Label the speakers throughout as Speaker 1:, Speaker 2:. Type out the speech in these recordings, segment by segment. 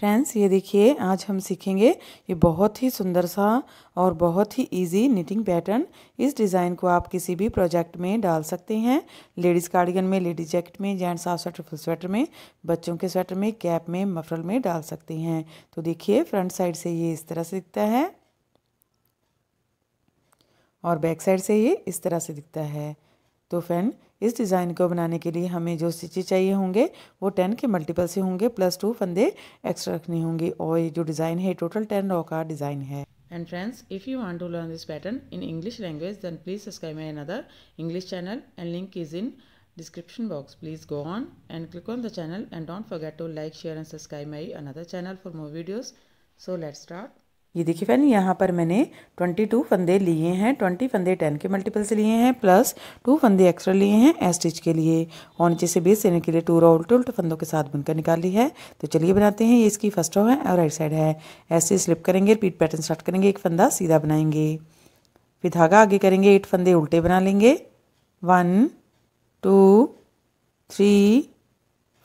Speaker 1: friends ये देखिए आज हम सीखेंगे ये बहुत ही सुंदर सा और बहुत ही इजी निटिंग पैटर्न इस डिज़ाइन को आप किसी भी प्रोजेक्ट में डाल सकते हैं लेडीज़ कार्डिगन में लेडीज जैकेट में gents half sweater full sweater में बच्चों के स्वेटर में कैप में मफरल में डाल सकते हैं तो देखिए फ्रंट साइड से ये इस तरह से दिखता है और बैक साइड से ये इस तरह से दिखता है तो फ्रेंड इस डिज़ाइन को बनाने के लिए हमें जो स्टिचे चाहिए होंगे वो टेन के मल्टीपल से होंगे प्लस टू फंदे एक्स्ट्रा रखने होंगे और ये जो डिज़ाइन है टोटल टेन रॉ का डिज़ाइन है and friends if you want to learn this pattern in English language then please subscribe my another English channel and link is in description box please go on and click on the channel and don't forget to like share and subscribe my another channel for more videos so let start ये देखिए friend यहाँ पर मैंने twenty two फंदे लिए हैं twenty फंदे ten के मल्टीपल से लिए हैं प्लस टू फंदे एक्स्ट्रा लिए हैं ए स्टिच के लिए और नीचे से बेस देने के लिए टू रो उल्टे उल्टे फंदों के साथ बुनकर निकाली है तो चलिए बनाते हैं ये इसकी फर्स्ट रो है और राइट साइड है ऐसे स्लिप करेंगे रिपीट पैटर्न स्टार्ट करेंगे एक फंदा सीधा बनाएंगे फिर धागा आगे करेंगे एट फंदे उल्टे बना लेंगे one two three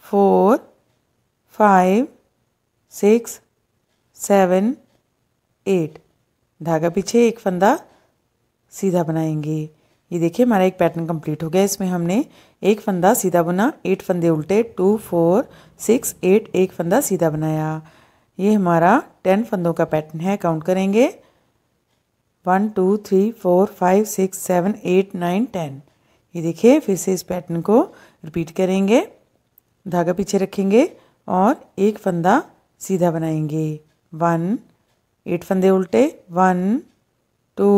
Speaker 1: four five six seven eight धागा पीछे एक फंदा सीधा बनाएंगे ये देखिए हमारा एक पैटर्न कंप्लीट हो गया इसमें हमने एक फंदा सीधा बुना एट फंदे उल्टे टू फोर सिक्स एट एक फंदा सीधा बनाया ये हमारा टेन फंदों का पैटर्न है काउंट करेंगे one two three four five six seven eight nine ten ये देखिए फिर से इस पैटर्न को रिपीट करेंगे धागा पीछे रखेंगे और एक फंदा सीधा बनाएंगे वन एट फंदे उल्टे one two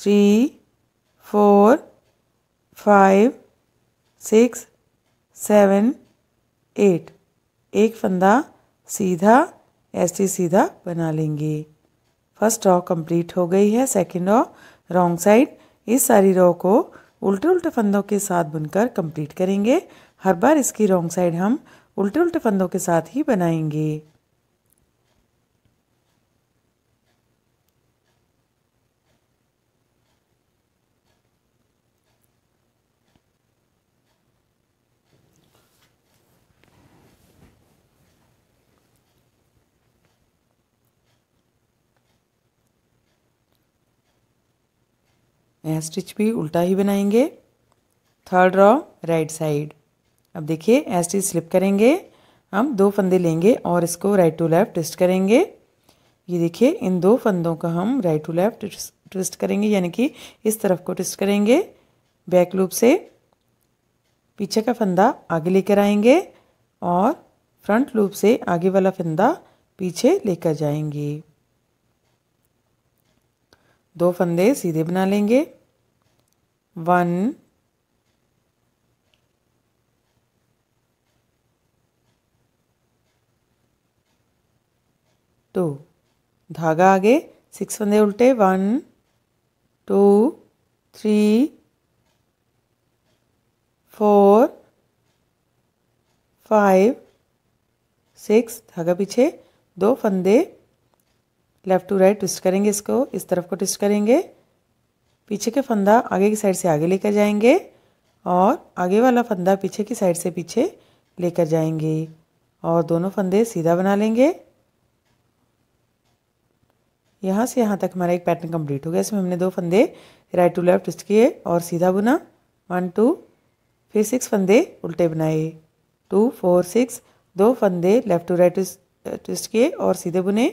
Speaker 1: three four five six seven eight एक फंदा सीधा ऐसे सीधा बना लेंगे फर्स्ट रॉ कंप्लीट हो गई है सेकंड रॉ रॉन्ग साइड इस सारी रॉ को उल्टे उल्टे फंदों के साथ बुनकर कंप्लीट करेंगे हर बार इसकी रॉन्ग साइड हम उल्टे उल्टे फंदों के साथ ही बनाएंगे यहाँ स्टिच भी उल्टा ही बनाएंगे थर्ड रॉ राइट साइड अब देखिए यहाँ स्टिच स्लिप करेंगे हम दो फंदे लेंगे और इसको राइट टू लेफ्ट ट्विस्ट करेंगे ये देखिए इन दो फंदों का हम राइट टू लेफ्ट ट्विस्ट करेंगे यानी कि इस तरफ को ट्विस्ट करेंगे बैक लूप से पीछे का फंदा आगे लेकर आएंगे और फ्रंट लूप से आगे वाला फंदा पीछे लेकर जाएंगे दो फंदे सीधे बना लेंगे वन टू धागा आगे सिक्स फंदे उल्टे one two three four five six धागा पीछे दो फंदे लेफ़्ट टू राइट ट्विस्ट करेंगे इसको इस तरफ को ट्विस्ट करेंगे पीछे के फंदा आगे की साइड से आगे लेकर जाएंगे और आगे वाला फंदा पीछे की साइड से पीछे लेकर जाएंगे और दोनों फंदे सीधा बना लेंगे यहाँ से यहाँ तक हमारा एक पैटर्न कंप्लीट हो गया इसमें हमने दो फंदे राइट टू लेफ्ट ट्विस्ट किए और सीधा बुना वन टू फिर सिक्स फंदे उल्टे बनाए टू फोर सिक्स दो फंदे लेफ़्ट टू राइट ट्विस्ट किए और सीधे बुने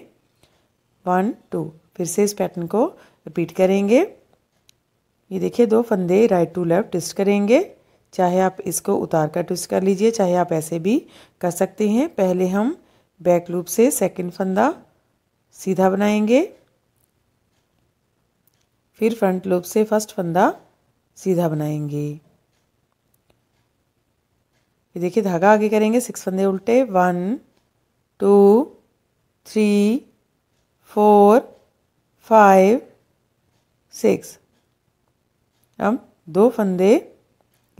Speaker 1: वन टू फिर से इस पैटर्न को रिपीट करेंगे ये देखिए दो फंदे राइट टू लेफ्ट ट्विस्ट करेंगे चाहे आप इसको उतार कर ट्विस्ट कर लीजिए चाहे आप ऐसे भी कर सकते हैं पहले हम बैक लूप से सेकंड फंदा सीधा बनाएंगे फिर फ्रंट लूप से फर्स्ट फंदा सीधा बनाएंगे ये देखिए धागा आगे करेंगे सिक्स फंदे उल्टे one two three four five six हम दो फंदे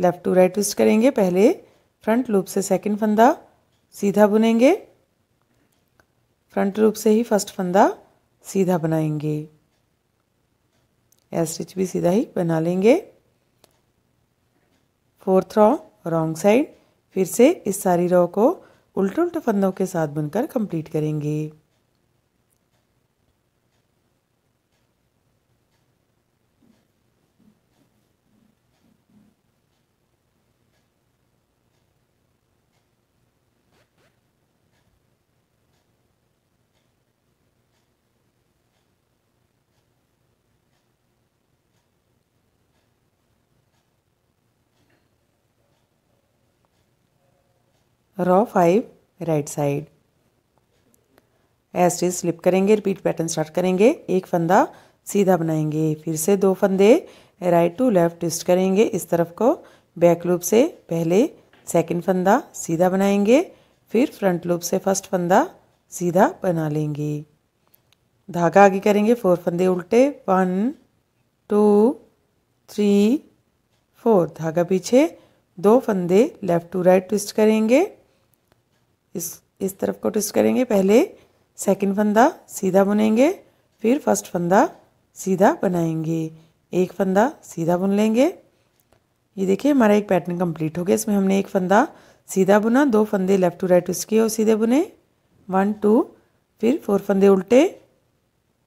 Speaker 1: लेफ़्ट टू राइट ट्विस्ट करेंगे पहले फ्रंट लूप से सेकंड फंदा सीधा बुनेंगे फ्रंट लूप से ही फर्स्ट फंदा सीधा बनाएंगे ए स्टिच भी सीधा ही बना लेंगे फोर्थ रॉ रॉन्ग साइड फिर से इस सारी रॉ को उल्टे उल्टे फंदों के साथ बुनकर कंप्लीट करेंगे रॉ फाइव राइट साइड ऐसे स्लिप करेंगे रिपीट पैटर्न स्टार्ट करेंगे एक फंदा सीधा बनाएंगे फिर से दो फंदे राइट टू लेफ्ट ट्विस्ट करेंगे इस तरफ को बैक लूप से पहले सेकंड फंदा सीधा बनाएंगे फिर फ्रंट लूप से फर्स्ट फंदा सीधा बना लेंगे धागा आगे करेंगे फोर फंदे उल्टे वन टू थ्री फोर धागा पीछे दो फंदे लेफ़्ट टू राइट ट्विस्ट करेंगे इस इस तरफ को ट्विस्ट करेंगे पहले सेकंड फंदा सीधा बुनेंगे फिर फर्स्ट फंदा सीधा बनाएंगे एक फंदा सीधा बुन लेंगे ये देखिए हमारा एक पैटर्न कंप्लीट हो गया इसमें हमने एक फंदा सीधा बुना दो फंदे लेफ्ट टू राइट ट्विस्ट किए और सीधे बुने वन टू फिर फोर फंदे उल्टे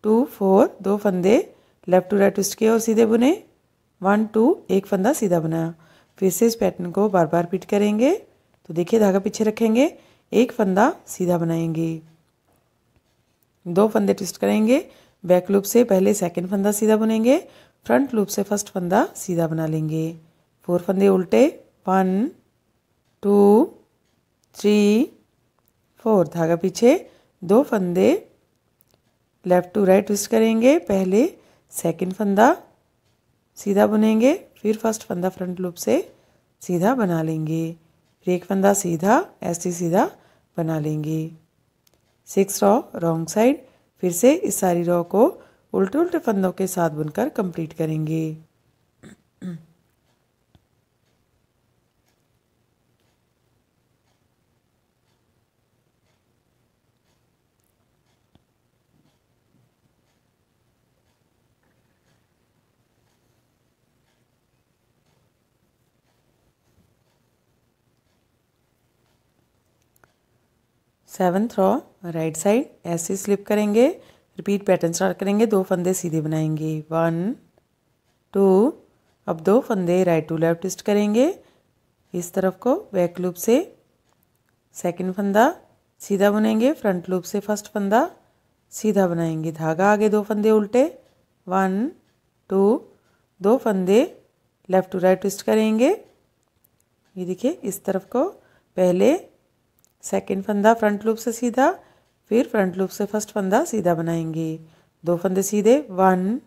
Speaker 1: टू फोर दो फंदे लेफ्ट टू राइट ट्विस्ट किए और सीधे बुने वन टू एक फंदा सीधा बनाया फिर से इस पैटर्न को बार बार रिपीट करेंगे तो देखिए धागा पीछे रखेंगे एक फंदा सीधा बनाएंगे दो फंदे ट्विस्ट करेंगे बैक लूप से पहले सेकंड फंदा सीधा बुनेंगे फ्रंट लूप से फर्स्ट फंदा सीधा बना लेंगे फोर फंदे उल्टे वन टू थ्री फोर धागा पीछे दो फंदे लेफ़्ट टू राइट ट्विस्ट करेंगे पहले सेकंड फंदा सीधा बुनेंगे फिर फर्स्ट फंदा फ्रंट लूप से सीधा बना लेंगे एक फंदा सीधा ऐसे सीधा बना लेंगे सिक्स रॉ रॉन्ग साइड फिर से इस सारी रॉ को उल्टे उल्टे फंदों के साथ बुनकर कंप्लीट करेंगे सेवन्थ रॉ राइट साइड ऐसे स्लिप करेंगे रिपीट पैटर्न स्टार्ट करेंगे दो फंदे सीधे बनाएंगे वन टू अब दो फंदे राइट टू लेफ्ट ट्विस्ट करेंगे इस तरफ को बैक लूप से सेकंड फंदा सीधा बुनेंगे फ्रंट लूप से फर्स्ट फंदा सीधा बनाएंगे धागा आगे दो फंदे उल्टे वन टू दो फंदे लेफ़्ट टू राइट ट्विस्ट करेंगे ये देखिए इस तरफ को पहले सेकेंड फंदा फ्रंट लूप से सीधा फिर फ्रंट लूप से फर्स्ट फंदा सीधा बनाएंगे दो फंदे सीधे वन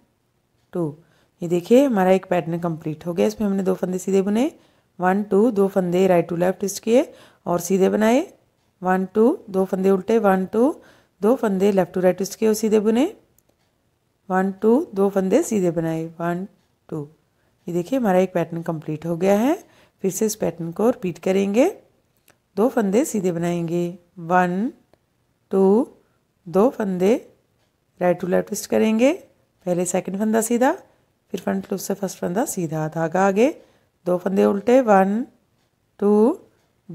Speaker 1: टू ये देखिए हमारा एक पैटर्न कंप्लीट हो गया इसमें हमने दो फंदे सीधे बुने वन टू दो फंदे राइट टू लेफ्ट स्टिच किए और सीधे बनाए वन टू दो फंदे उल्टे वन टू दो फंदे लेफ्ट टू राइट स्टिच किए और सीधे बुने वन टू दो फंदे सीधे बनाए वन टू ये देखिए हमारा एक पैटर्न कंप्लीट हो गया है फिर से इस पैटर्न को रिपीट करेंगे दो फंदे सीधे बनाएंगे वन टू दो फंदे राइट टू लेफ्ट ट्विस्ट करेंगे पहले सेकंड फंदा सीधा फिर फ्रंट लूप से फर्स्ट फंदा सीधा धागा आगे दो फंदे उल्टे वन टू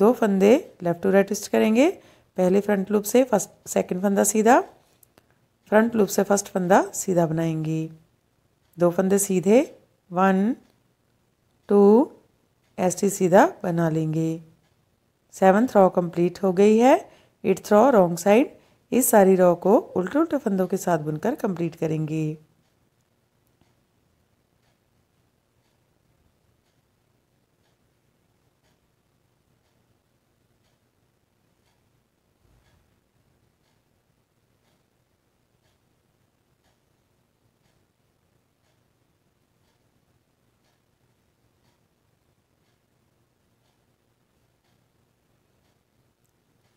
Speaker 1: दो फंदे लेफ्ट टू राइट ट्विस्ट करेंगे पहले फ्रंट लूप से फर्स्ट सेकंड फंदा सीधा फ्रंट लूप से फर्स्ट फंदा सीधा बनाएंगे दो फंदे सीधे वन टू टी सीधा बना लेंगे सेवन थ्रॉ कंप्लीट हो गई है एट थ्रॉ रॉन्ग साइड इस सारी रॉ को उल्टे उल्टे फंदों के साथ बुनकर कंप्लीट करेंगे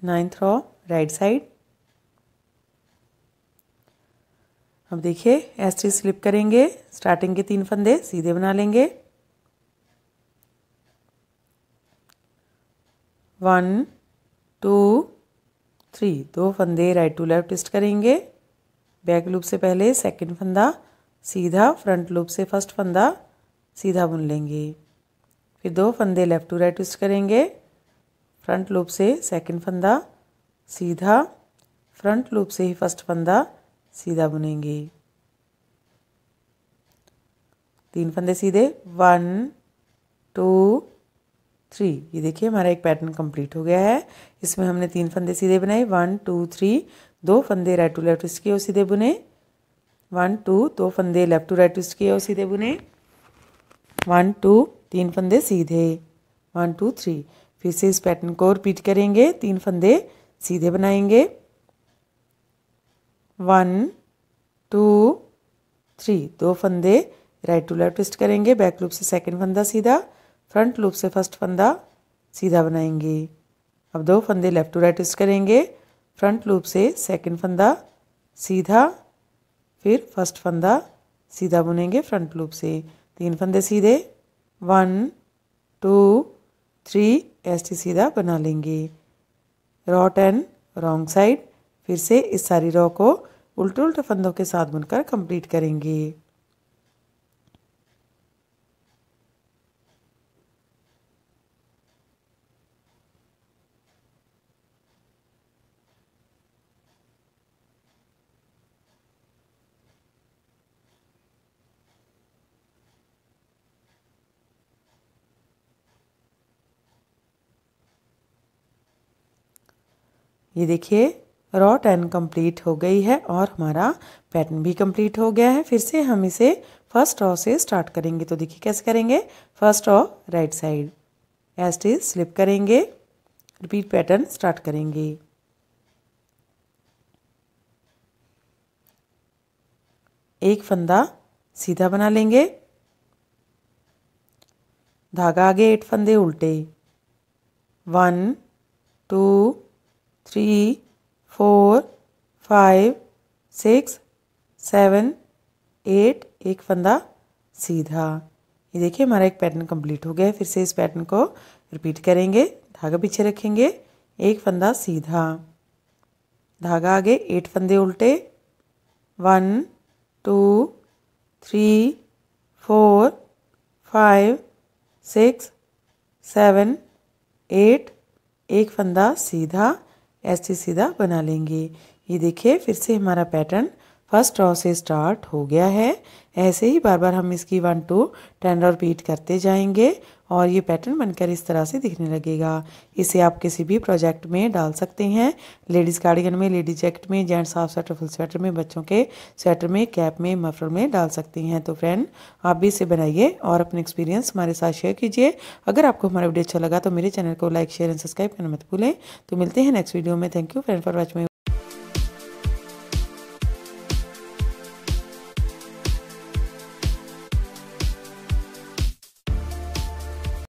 Speaker 1: नाइन्थ रॉ राइट साइड अब देखिए एस थ्री स्लिप करेंगे स्टार्टिंग के तीन फंदे सीधे बना लेंगे वन टू थ्री दो फंदे राइट टू लेफ्ट ट्विस्ट करेंगे बैक लूप से पहले सेकंड फंदा सीधा फ्रंट लूप से फर्स्ट फंदा सीधा बुन लेंगे फिर दो फंदे लेफ्ट टू राइट ट्विस्ट करेंगे फ्रंट लूप से सेकंड फंदा सीधा फ्रंट लूप से ही फर्स्ट फंदा सीधा बुनेंगे तीन फंदे सीधे वन टू थ्री ये देखिए हमारा एक पैटर्न कंप्लीट हो गया है इसमें हमने तीन फंदे सीधे बनाए वन टू थ्री दो फंदे राइट टू लेफ्ट ट्विस्ट किए और सीधे बुने वन टू दो फंदे लेफ्ट टू राइट ट्विस्ट किए और सीधे बुने वन टू तीन फंदे सीधे वन टू थ्री फिर से इस पैटर्न को रिपीट करेंगे तीन फंदे सीधे बनाएंगे वन टू थ्री दो फंदे राइट टू लेफ्ट ट्विस्ट करेंगे बैक लूप से सेकंड फंदा सीधा फ्रंट लूप से फर्स्ट फंदा सीधा बनाएंगे अब दो फंदे लेफ्ट टू राइट ट्विस्ट करेंगे फ्रंट लूप से सेकंड फंदा सीधा फिर फर्स्ट फंदा सीधा बुनेंगे फ्रंट लूप से तीन फंदे सीधे one two three S T सीधा बना लेंगे रॉ टेन रॉन्ग साइड फिर से इस सारी रॉ को उल्टे उल्टे फंदों के साथ बुनकर कंप्लीट करेंगे ये देखिए रॉट एंड कंप्लीट हो गई है और हमारा पैटर्न भी कंप्लीट हो गया है फिर से हम इसे फर्स्ट रॉ से स्टार्ट करेंगे तो देखिए कैसे करेंगे फर्स्ट रॉ राइट साइड एस्ट इज स्लिप करेंगे रिपीट पैटर्न स्टार्ट करेंगे एक फंदा सीधा बना लेंगे धागा आगे एट फंदे उल्टे one two three four five six seven eight एक फंदा सीधा ये देखिए हमारा एक पैटर्न कंप्लीट हो गया है फिर से इस पैटर्न को रिपीट करेंगे धागा पीछे रखेंगे एक फंदा सीधा धागा आगे एट फंदे उल्टे one two three four five six seven eight एक फंदा सीधा ऐसे सीधा बना लेंगे ये देखिए फिर से हमारा पैटर्न फर्स्ट रॉ से स्टार्ट हो गया है ऐसे ही बार बार हम इसकी one two ten row repeat करते जाएंगे और ये पैटर्न बनकर इस तरह से दिखने लगेगा इसे आप किसी भी प्रोजेक्ट में डाल सकते हैं लेडीज़ कार्डिगन में लेडीज जैकेट में gents half sweater full sweater में बच्चों के स्वेटर में कैप में मफलर में डाल सकती हैं तो फ्रेंड आप भी इसे बनाइए और अपने एक्सपीरियंस हमारे साथ शेयर कीजिए अगर आपको हमारा वीडियो अच्छा लगा तो मेरे चैनल को लाइक शेयर एंड सब्सक्राइब करना मत भूलें तो मिलते हैं नेक्स्ट वीडियो में thank you friend for watching